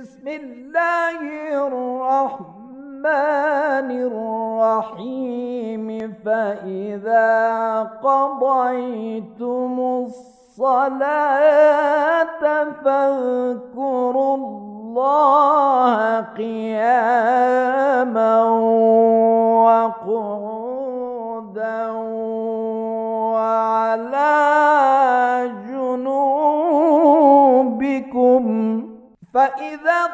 بسم الله الرحمن الرحيم فإذا قضيتم الصلاة فاذكروا الله قياما وقعودا وعلى جنوبكم فإذا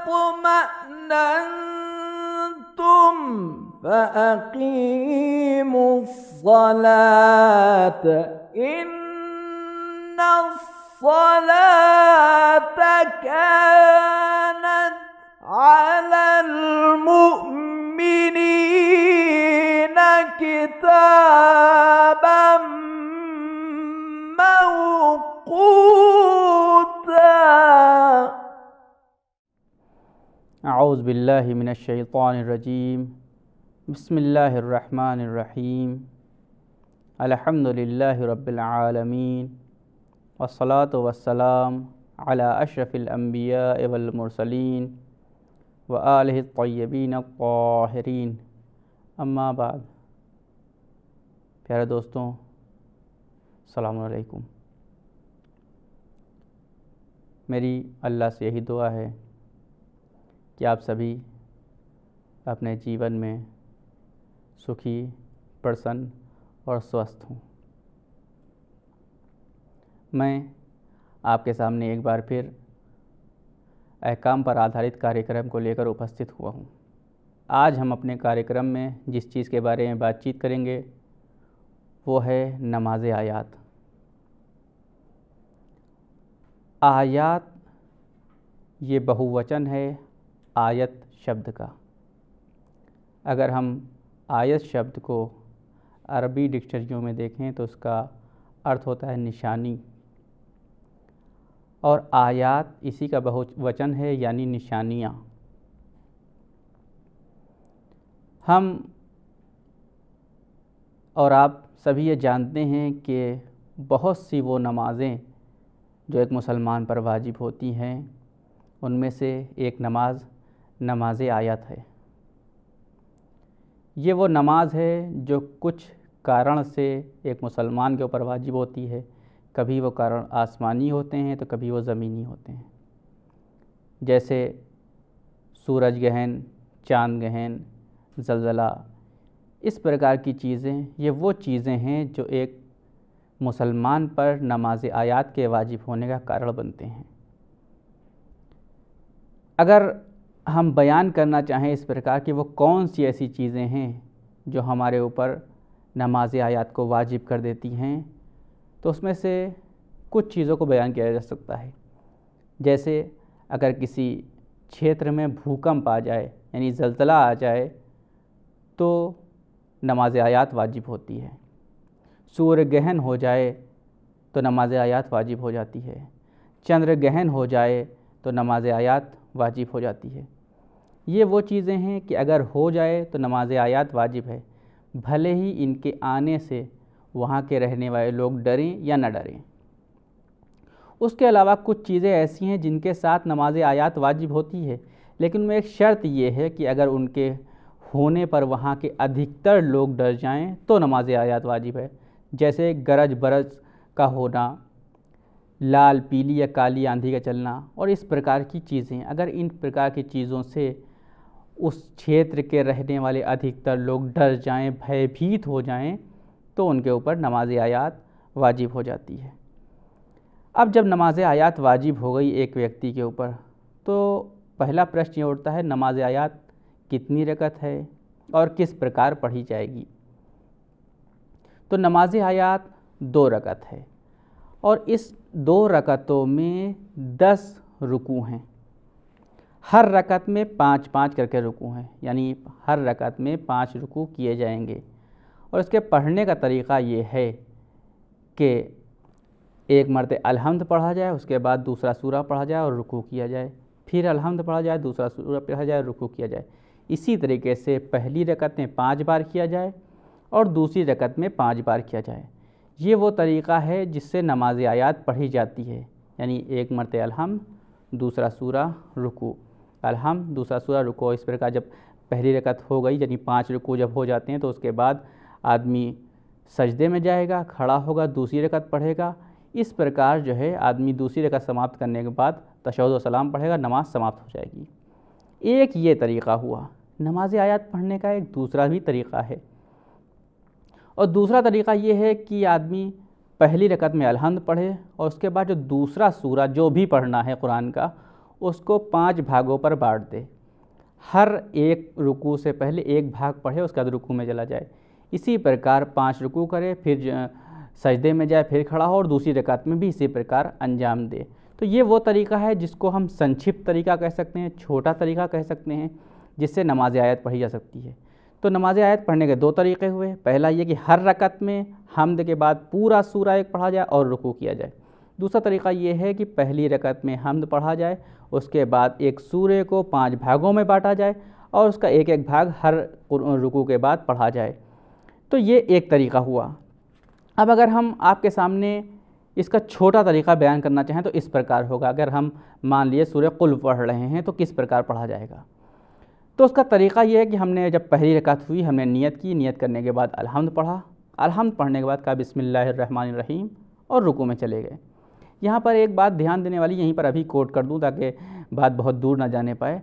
اطمأننتم فأقيموا الصلاة إن الصلاة كانت على المؤمن رب العالمين والصلاة والسلام على أشرف الأنبياء والمرسلين وآله الطيبين الطاهرين क़ाहरीन अम्माबाद प्यारे दोस्तों अलकुम मेरी अल्लाह से यही दुआ है कि आप सभी अपने जीवन में सुखी प्रसन्न और स्वस्थ हों मैं आपके सामने एक बार फिर अहकाम पर आधारित कार्यक्रम को लेकर उपस्थित हुआ हूँ आज हम अपने कार्यक्रम में जिस चीज़ के बारे में बातचीत करेंगे वो है नमाज आयात आयात ये बहुवचन है आयत शब्द का अगर हम आयत शब्द को अरबी डिक्शनरियों में देखें तो उसका अर्थ होता है निशानी और आयात इसी का बहुत वचन है यानी निशानियाँ हम और आप सभी ये जानते हैं कि बहुत सी वो नमाज़ें जो एक मुसलमान पर वाजिब होती हैं उनमें से एक नमाज़ नमाज आयत है ये वो नमाज है जो कुछ कारण से एक मुसलमान के ऊपर वाजिब होती है कभी वो कारण आसमानी होते हैं तो कभी वो ज़मीनी होते हैं जैसे सूरज गहन चांद गहन जलजला इस प्रकार की चीज़ें ये वो चीज़ें हैं जो एक मुसलमान पर नमाज आयात के वाजिब होने का कारण बनते हैं अगर हम बयान करना चाहें इस प्रकार कि वो कौन सी ऐसी चीज़ें हैं जो हमारे ऊपर नमाज आयात को वाजिब कर देती हैं तो उसमें से कुछ चीज़ों को बयान किया जा सकता है जैसे अगर किसी क्षेत्र में भूकंप आ जाए यानी जलजला आ जाए तो नमाज आयात वाजिब होती है सूर्य गहन हो जाए तो नमाज आयात वाजिब हो जाती है चंद्र गहन हो जाए तो नमाज आयात वाजिब हो जाती है ये वो चीज़ें हैं कि अगर हो जाए तो नमाज आयात वाजिब है भले ही इनके आने से वहाँ के रहने वाले लोग डरें या न डरें उसके अलावा कुछ चीज़ें ऐसी हैं जिनके साथ नमाज आयात वाजिब होती है लेकिन उनमें एक शर्त ये है कि अगर उनके होने पर वहाँ के अधिकतर लोग डर जाएं तो नमाज आयात वाजिब है जैसे गरज बरज का होना लाल पीली या काली आंधी का चलना और इस प्रकार की चीज़ें अगर इन प्रकार की चीज़ों से उस क्षेत्र के रहने वाले अधिकतर लोग डर जाएं भयभीत हो जाएं तो उनके ऊपर नमाज आयात वाजिब हो जाती है अब जब नमाज आयात वाजिब हो गई एक व्यक्ति के ऊपर तो पहला प्रश्न ये उठता है नमाज आयात कितनी रकत है और किस प्रकार पढ़ी जाएगी तो नमाज आयात दो रकत है और इस दो रकतों में दस रुकू हैं हर रकत में पाँच पाँच करके रुकू हैं यानी हर रकत में पाँच रुकू किए जाएंगे और इसके पढ़ने का तरीक़ा ये है कि एक मरत अलहमद पढ़ा जाए उसके बाद दूसरा सूरा पढ़ा जाए और रुकू किया जाए फिर अलहमद पढ़ा जाए दूसरा सूरा पढ़ा जाए रुकू किया जाए इसी तरीके से पहली रकत में पाँच बार किया जाए और दूसरी रकत में पाँच बार किया जाए ये वो तरीक़ा है जिससे नमाज आयात पढ़ी जाती है यानी एक मरत अलहमद दूसरा सूरा रुकू अलहम दूसरा सूरा रुको इस प्रकार जब पहली रकत हो गई यानी पाँच रुको जब हो जाते हैं तो उसके बाद आदमी सजदे में जाएगा खड़ा होगा दूसरी रकत पढ़ेगा इस प्रकार जो है आदमी दूसरी रकत समाप्त करने के बाद तशद सलाम पढ़ेगा नमाज समाप्त हो जाएगी एक ये तरीक़ा हुआ नमाज आयात पढ़ने का एक दूसरा भी तरीक़ा है और दूसरा तरीक़ा ये है कि आदमी पहली रकत में अलहद पढ़े और उसके बाद जो दूसरा सूरा जो भी पढ़ना है कुरान का उसको पांच भागों पर बांट दे हर एक रुकू से पहले एक भाग पढ़े उसके बाद रुकू में चला जाए इसी प्रकार पांच रुकू करे फिर सजदे में जाए फिर खड़ा हो और दूसरी रकात में भी इसी प्रकार अंजाम दे तो ये वो तरीका है जिसको हम संक्षिप्त तरीका कह सकते हैं छोटा तरीका कह सकते हैं जिससे नमाज आयत पढ़ी जा सकती है तो नमाज आयत पढ़ने के दो तरीके हुए पहला ये कि हर रकत में हमद के बाद पूरा सूरा एक पढ़ा जाए और रुकू किया जाए दूसरा तरीका ये है कि पहली रकत में हमद पढ़ा जाए उसके बाद एक सूर्य को पांच भागों में बांटा जाए और उसका एक एक भाग हर रुकू के बाद पढ़ा जाए तो ये एक तरीका हुआ अब अगर हम आपके सामने इसका छोटा तरीका बयान करना चाहें तो इस प्रकार होगा अगर हम मान लिए सूर्य कुल पढ़ रहे हैं तो किस प्रकार पढ़ा जाएगा तो उसका तरीका ये है कि हमने जब पहली रकात हुई हमने नियत की नियत करने के बाद अलहमद पढ़ा अलहमद पढ़ने के बाद कहा रहीम और रुकू में चले गए यहाँ पर एक बात ध्यान देने वाली यहीं पर अभी कोट कर दूँ ताकि बात बहुत दूर ना जाने पाए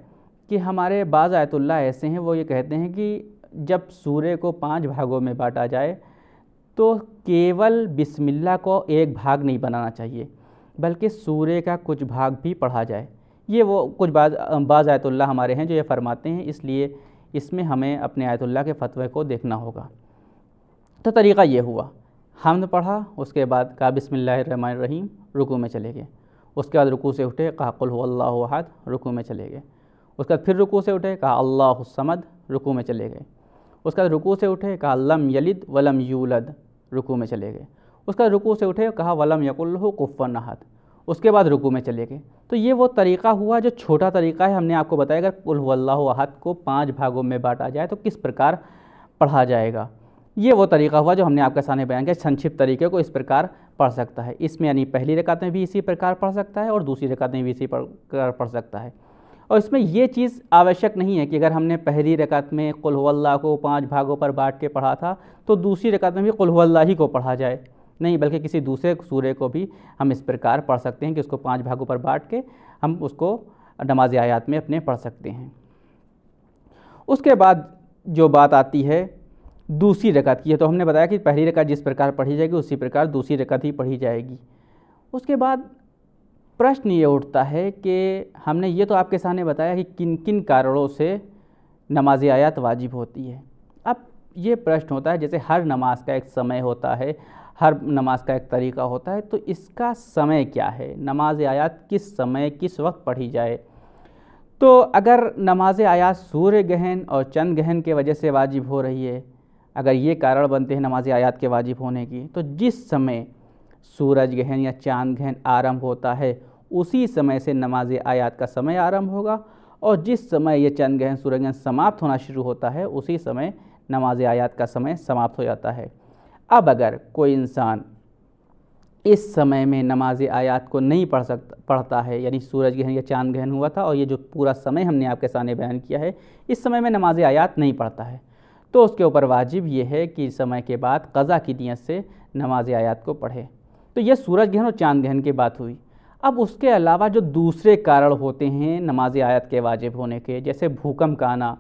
कि हमारे बाज़ आयतुल्ला ऐसे हैं वो ये कहते हैं कि जब सूर्य को पांच भागों में बांटा जाए तो केवल बिस्मिल्लाह को एक भाग नहीं बनाना चाहिए बल्कि सूर्य का कुछ भाग भी पढ़ा जाए ये वो कुछ बाज बाज़ आयतुल्ला हमारे हैं जो ये फरमाते हैं इसलिए इसमें हमें अपने आयतुल्ला के फतवे को देखना होगा तो तरीक़ा ये हुआ हमने पढ़ा उसके बाद का बसमिल्लर रहीम रुकू में चले गए उसके बाद रुकू से उठे कहा कुल अहद रुकू में चले गए उसके बाद फिर रुकू से उठे कहा अल्लाह समद रुकू में चले गए उसके बाद रुकू से उठे कहा लम यलिद वलम यूलद रुकू में चले गए उसके बाद रुकू से उठे कहा वलम यकुल्लु कुफ़न अहद उसके बाद रुकू में चले गए तो ये वो तरीका हुआ जो छोटा तरीका है हमने आपको बताया अगर अहद को पाँच भागों में बांटा जाए तो किस प्रकार पढ़ा जाएगा ये वो तरीका हुआ जो हमने आपके सामने बयान किया संक्षिप्त तरीके को इस प्रकार पढ़ सकता है इसमें यानी पहली रकातें भी इसी प्रकार पढ़ सकता है और दूसरी रकातें भी इसी प्रकार पढ़ सकता है और इसमें यह चीज़ आवश्यक नहीं है कि अगर हमने पहली रकात में कुल्हल्ला को पांच भागों पर बांट के पढ़ा था तो दूसरी रकात में भी कुल्हल्ला ही को पढ़ा जाए नहीं बल्कि किसी दूसरे सूर्य को भी हम इस प्रकार पढ़ सकते हैं कि उसको पांच भागों पर बांट के हम उसको नमाज आयात में अपने पढ़ सकते हैं उसके बाद जो बात आती है दूसरी रकत की है तो हमने बताया कि पहली रकत जिस प्रकार पढ़ी जाएगी उसी प्रकार दूसरी रकत ही पढ़ी जाएगी उसके बाद प्रश्न ये उठता है कि हमने ये तो आपके सामने बताया कि किन किन कारणों से नमाज आयात वाजिब होती है अब ये प्रश्न होता है जैसे हर नमाज का एक समय होता है हर नमाज का एक तरीका होता है तो इसका समय क्या है नमाज आयात किस समय किस वक्त पढ़ी जाए तो अगर नमाज आयात सूर्य गहन और चंद गहन के वजह से वाजिब हो रही है अगर ये कारण बनते हैं नमाज आयात के वाजिब होने की तो जिस समय सूरज गहन या चांद गहन आरंभ होता है उसी समय से नमाज आयात का समय आरंभ होगा और जिस समय ये चंद गहन सूरज गहन समाप्त होना शुरू होता है उसी समय नमाज आयात का समय समाप्त हो जाता है अब अगर कोई इंसान इस समय में नमाज आयात को नहीं पढ़ सकता पढ़ता है यानी सूरज गहन या चांद गहन हुआ था और ये जो पूरा समय हमने आपके सामने बयान किया है इस समय में नमाज आयात नहीं पढ़ता है तो उसके ऊपर वाजिब ये है कि समय के बाद कज़ा की नीयत से नमाज आयात को पढ़े तो यह सूरज ग्रहण और चांद ग्रहण की बात हुई अब उसके अलावा जो दूसरे कारण होते हैं नमाज आयात के वाजिब होने के जैसे भूकंप का आना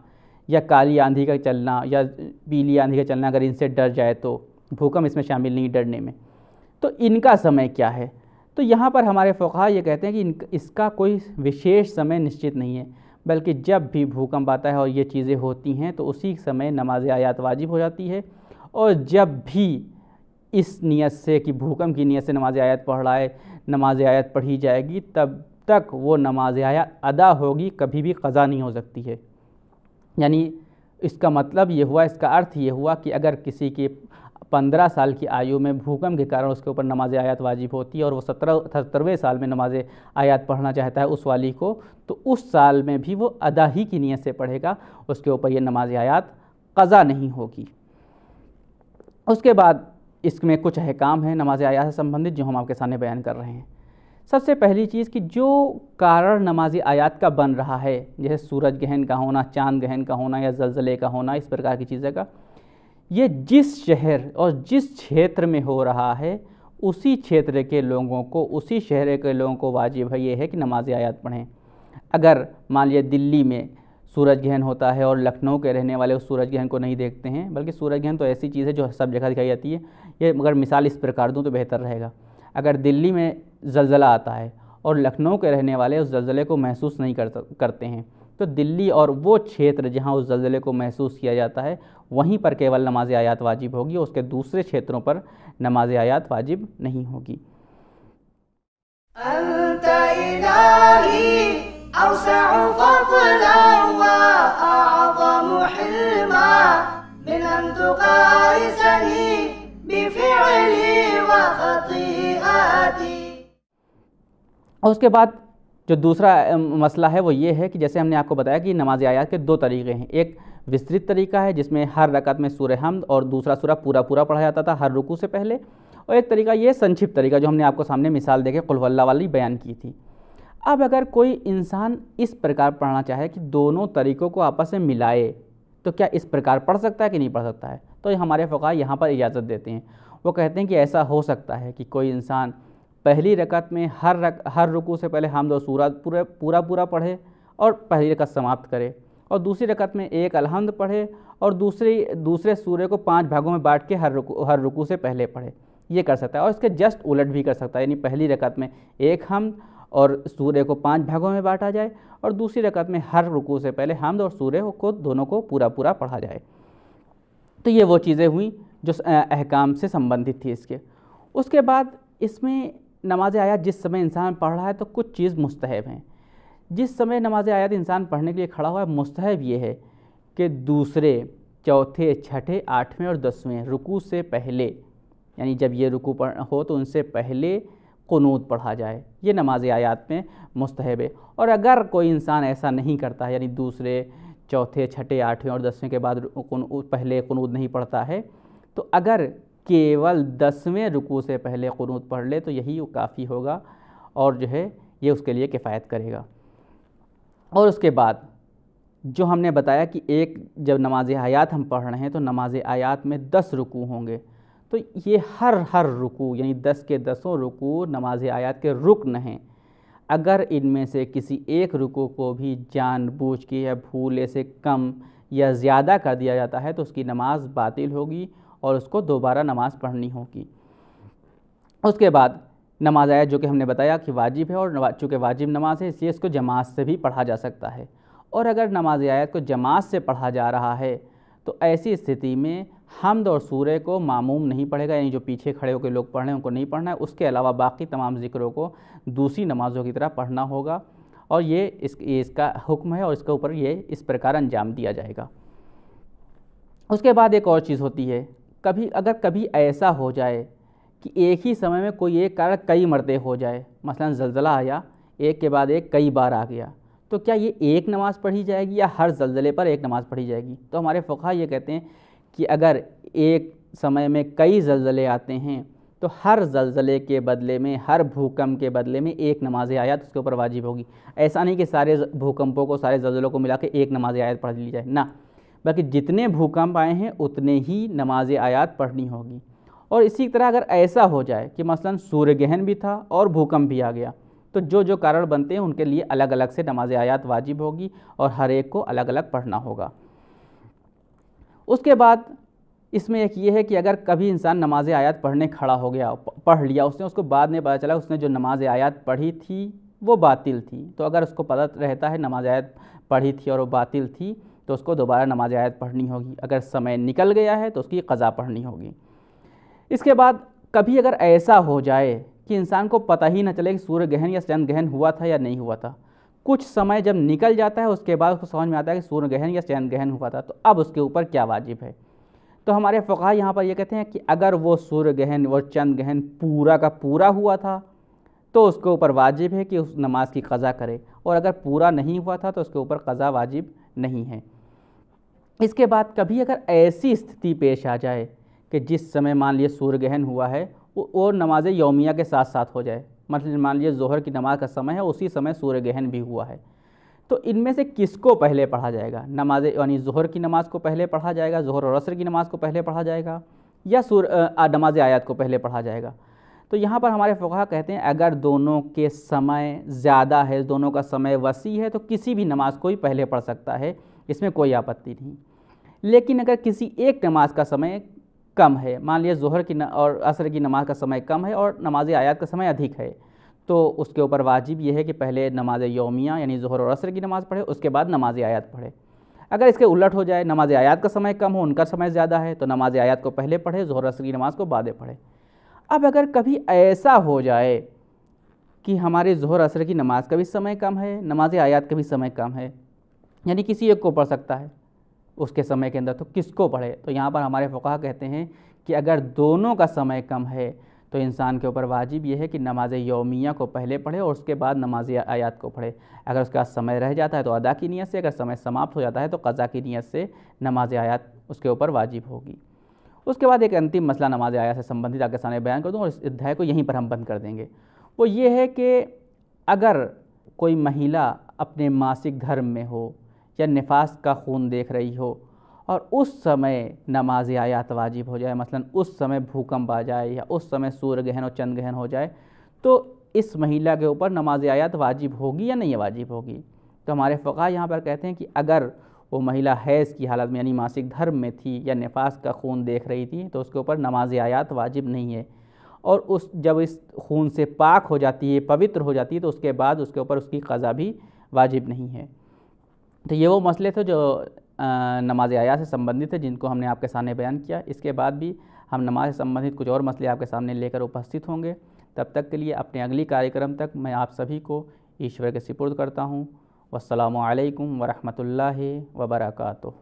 या काली आंधी का चलना या पीली आंधी का चलना अगर इनसे डर जाए तो भूकंप इसमें शामिल नहीं डरने में तो इनका समय क्या है तो यहाँ पर हमारे फ़ुका ये कहते हैं कि इसका कोई विशेष समय निश्चित नहीं है बल्कि जब भी भूकंप आता है और ये चीज़ें होती हैं तो उसी समय नमाज आयात वाजिब हो जाती है और जब भी इस नियत से कि भूकंप की नियत से नमाज आयत पढ़ाए नमाज आयत पढ़ी जाएगी तब तक वो नमाज आयत अदा होगी कभी भी कज़ा नहीं हो सकती है यानी इसका मतलब ये हुआ इसका अर्थ ये हुआ कि अगर किसी के पंद्रह साल की आयु में भूकंप के कारण उसके ऊपर नमाज आयात वाजिब होती है और वो सत्रह सत्तरवें साल में नमाज आयात पढ़ना चाहता है उस वाली को तो उस साल में भी वो अदा ही की नीयत से पढ़ेगा उसके ऊपर ये नमाज आयात कज़ा नहीं होगी उसके बाद इसमें कुछ अहकाम हैं नमाज आयात से संबंधित जो हम आपके सामने बयान कर रहे हैं सबसे पहली चीज़ कि जो कारण नमाज आयात का बन रहा है जैसे सूरज गहन का होना चांद गहन का होना या जलजले का होना इस प्रकार की चीज़ें का ये जिस शहर और जिस क्षेत्र में हो रहा है उसी क्षेत्र के लोगों को उसी शहर के लोगों को वाजिब है ये है कि नमाज आयात पढ़ें अगर मान लिया दिल्ली में सूरज ग्रहण होता है और लखनऊ के रहने वाले उस सूरज ग्रहण को नहीं देखते हैं बल्कि सूरज ग्रहण तो ऐसी चीज़ है जो सब जगह दिखाई जाती है ये मगर मिसाल इस प्रकार दूँ तो बेहतर रहेगा अगर दिल्ली में जलजला आता है और लखनऊ के रहने वाले उस जलजले को महसूस नहीं कर करते हैं तो दिल्ली और वो क्षेत्र जहाँ उस जलजले को महसूस किया जाता है वहीं पर केवल नमाज आयात वाजिब होगी उसके दूसरे क्षेत्रों पर नमाज आयात वाजिब नहीं होगी और उसके बाद जो दूसरा मसला है वो ये है कि जैसे हमने आपको बताया कि नमाज आयात के दो तरीके हैं एक विस्तृत तरीका है जिसमें हर रकत में सूर्य हमद और दूसरा सूर्य पूरा पूरा पढ़ा जाता था हर रुकू से पहले और एक तरीका ये संक्षिप्त तरीका जो हमने आपको सामने मिसाल देखे कुलवल्ला वाली बयान की थी अब अगर कोई इंसान इस प्रकार पढ़ना चाहे कि दोनों तरीक़ों को आपस में मिलाए तो क्या इस प्रकार पढ़ सकता है कि नहीं पढ़ सकता है तो हमारे फ़का यहाँ पर इजाज़त देते हैं वो कहते हैं कि ऐसा हो सकता है कि कोई इंसान पहली रकत में हर रक हर रुकू से पहले हमद और सूरत पूरा पूरा पूरा पढ़े और पहली रकत समाप्त करे और दूसरी रकत में एक अलहमद पढ़े और दूसरी दूसरे सूर्य को पाँच भागों में बांट के हर रुकू हर रुकू से पहले पढ़े ये कर सकता है और इसके जस्ट उलट भी कर सकता है यानी पहली रकत में एक हम और सूर्य को पांच भागों में बांटा जाए और दूसरी रकत में हर रुकू से पहले हमद और सूर्य को दोनों को पूरा पूरा पढ़ा जाए तो ये वो चीज़ें हुई जो अहकाम से संबंधित थी इसके उसके बाद इसमें नमाज आया जिस समय इंसान पढ़ रहा है तो कुछ चीज़ मुस्तहब हैं जिस समय नमाज आयात इंसान पढ़ने के लिए खड़ा हुआ है मुस्तहब ये है कि दूसरे चौथे छठे आठवें और दसवें रुकू से पहले यानी जब ये रुकू हो तो उनसे पहले क़नूत पढ़ा जाए ये नमाज आयात में मुस्तहब है और अगर कोई इंसान ऐसा नहीं करता है यानी दूसरे चौथे छठे आठवें और दसवें के बाद पहले क़नूत नहीं पढ़ता है तो अगर केवल दसवें रुकू से पहले क़नूत पढ़ ले तो यही काफ़ी होगा और जो है ये उसके लिए किफ़ायत करेगा और उसके बाद जो हमने बताया कि एक जब नमाज आयात हम पढ़ रहे हैं तो नमाज आयात में दस रुकू होंगे तो ये हर हर रुकू यानी दस के दसों रुकू नमाज आयात के रुकन हैं अगर इनमें से किसी एक रुकू को भी जानबूझ के या भूले से कम या ज़्यादा कर दिया जाता है तो उसकी नमाज बातिल होगी और उसको दोबारा नमाज़ पढ़नी होगी उसके बाद नमाज आया जो कि हमने बताया कि वाजिब है और चूँकि वाजिब नमाज है इसलिए इसको जमात से भी पढ़ा जा सकता है और अगर नमाज आयत को जमात से पढ़ा जा रहा है तो ऐसी स्थिति में हमद और सूर्य को मामूम नहीं पढ़ेगा यानी जो पीछे खड़े होकर लोग पढ़ रहे हैं उनको नहीं पढ़ना है उसके अलावा बाकी तमाम ज़िक्रों को दूसरी नमाज़ों की तरह पढ़ना होगा और ये इस ये इसका हुक्म है और इसके ऊपर ये इस प्रकार अंजाम दिया जाएगा उसके बाद एक और चीज़ होती है कभी अगर कभी ऐसा हो जाए कि एक ही समय में कोई एक कारण कई मरते हो जाए मसलन जलजला आया एक के बाद एक कई बार आ गया तो क्या ये एक नमाज़ पढ़ी जाएगी या हर जलजले पर एक नमाज़ पढ़ी जाएगी तो हमारे फ़ुका ये कहते हैं कि अगर एक समय में कई जलजले आते हैं तो हर जलजले के बदले में हर भूकंप के बदले में एक नमाज आयत उसके ऊपर वाजिब होगी ऐसा नहीं कि सारे भूकंपों को सारे जलजलों को मिला के एक नमाज आयत पढ़ ली जाए ना बल्कि जितने भूकंप आए हैं उतने ही नमाज आयात पढ़नी होगी और इसी तरह अगर ऐसा हो जाए कि मसलन सूर्य गहन भी था और भूकंप भी आ गया तो जो जो कारण बनते हैं उनके लिए अलग अलग से नमाज आयात वाजिब होगी और हर एक को अलग अलग पढ़ना होगा उसके बाद इसमें एक ये है कि अगर कभी इंसान नमाज आयात पढ़ने खड़ा हो गया पढ़ लिया उसने उसको बाद में पता चला उसने जो नमाज आयात पढ़ी थी वो बातिल थी तो अगर उसको पता रहता है नमाज आयात पढ़ी थी और वो बातिल थी तो उसको दोबारा नमाज आयात पढ़नी होगी अगर समय निकल गया है तो उसकी कज़ा पढ़नी होगी इसके बाद कभी अगर ऐसा हो जाए कि इंसान को पता ही ना चले कि सूर्य ग्रहण या चंद्र ग्रहण हुआ था या नहीं हुआ था कुछ समय जब निकल जाता है उसके बाद उसको समझ में आता है कि सूर्य ग्रहण या चंद्र ग्रहण हुआ था तो अब उसके ऊपर क्या वाजिब है तो हमारे फ़ा यहाँ पर यह कहते हैं कि अगर वो सूर्य ग्रहण और चंद्र ग्रहण पूरा का पूरा हुआ था तो उसके ऊपर वाजिब है कि उस नमाज की कज़ा करे और अगर पूरा नहीं हुआ था तो उसके ऊपर कज़ा वाजिब नहीं है इसके बाद कभी अगर ऐसी स्थिति पेश आ जाए कि जिस समय मान लिए सूर्य ग्रहण हुआ है वो नमाज यौमिया के साथ साथ हो जाए मतलब मान लीजिए जोहर की नमाज का समय है उसी समय सूर्य ग्रहण भी हुआ है तो इनमें से किसको पहले पढ़ा जाएगा नमाज यानी जोहर की नमाज को पहले पढ़ा जाएगा जोहर और असर की नमाज को पहले पढ़ा जाएगा या सूर नमाज आयात को पहले पढ़ा जाएगा तो यहाँ पर हमारे फ़ुका कहते हैं अगर दोनों के समय ज़्यादा है दोनों का समय वसी है तो किसी भी नमाज को ही पहले पढ़ सकता है इसमें कोई आपत्ति नहीं लेकिन अगर किसी एक नमाज का समय कम है मान लिया जहर की न, और असर की नमाज का समय कम है और नमाज आयात का समय अधिक है तो उसके ऊपर वाजिब यह है कि पहले नमाज योमिया यानी ज़हर और असर की नमाज पढ़े उसके बाद नमाज आयात पढ़े अगर इसके उलट हो जाए नमाज आयात का समय कम हो उनका समय ज़्यादा है तो नमाज आयात को पहले पढ़े जहर असर की नमाज को बाद पढ़े अब अगर कभी ऐसा हो जाए कि हमारे जहर असर की नमाज का भी समय कम है नमाज आयात का भी समय कम है यानी किसी एक को पढ़ सकता है उसके समय के अंदर तो किसको पढ़े तो यहाँ पर हमारे फ़ुका कहते हैं कि अगर दोनों का समय कम है तो इंसान के ऊपर वाजिब यह है कि नमाज यौमिया को पहले पढ़े और उसके बाद नमाज आयात को पढ़े अगर उसका समय रह जाता है तो अदा की नीयत से अगर समय समाप्त हो जाता है तो कज़ा की नीयत से नमाज आयात उसके ऊपर वाजिब होगी उसके बाद एक अंतिम मसला नमाज आयात से संबंधित आपके सामने बयान कर दूँ और इस अध्याय को यहीं पर हम बंद कर देंगे वो ये है कि अगर कोई महिला अपने मासिक धर्म में हो या नफास का खून देख रही हो और उस समय नमाज आयात वाजिब हो जाए मसलन उस समय भूकंप आ जाए या उस समय सूर्य ग्रहण और चंद्र ग्रहण हो जाए तो इस महिला के ऊपर नमाज आयात वाजिब होगी या नहीं वाजिब होगी तो हमारे फ़का यहाँ पर कहते हैं कि अगर वो महिला हैज़ की हालत में यानी मासिक धर्म में थी या नफास का खून देख रही थी तो उसके ऊपर नमाज आयात वाजिब नहीं है और उस जब इस खून से पाक हो जाती है पवित्र हो जाती है तो उसके बाद उसके ऊपर उसकी कज़ा भी वाजिब नहीं है तो ये वो मसले थे जो नमाज आया से संबंधित थे जिनको हमने आपके सामने बयान किया इसके बाद भी हम नमाज से संबंधित कुछ और मसले आपके सामने लेकर उपस्थित होंगे तब तक के लिए अपने अगली कार्यक्रम तक मैं आप सभी को ईश्वर के सिपुर्द करता हूँ वालकम वरहमल वबरक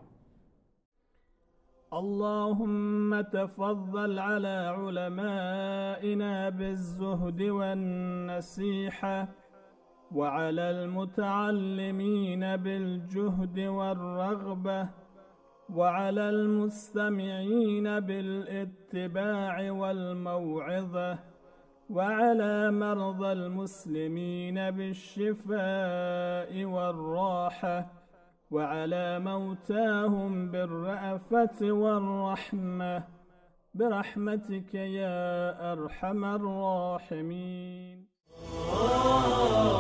اللهم تفضل على علمائنا بالزهد والنصيحه وعلى المتعلمين بالجهد والرغبة وعلى المستمعين بالاتباع والموعظة وعلى مرضى المسلمين بالشفاء والراحة وعلى موتاهم بالرأفة والرحمة برحمتك يا أرحم الراحمين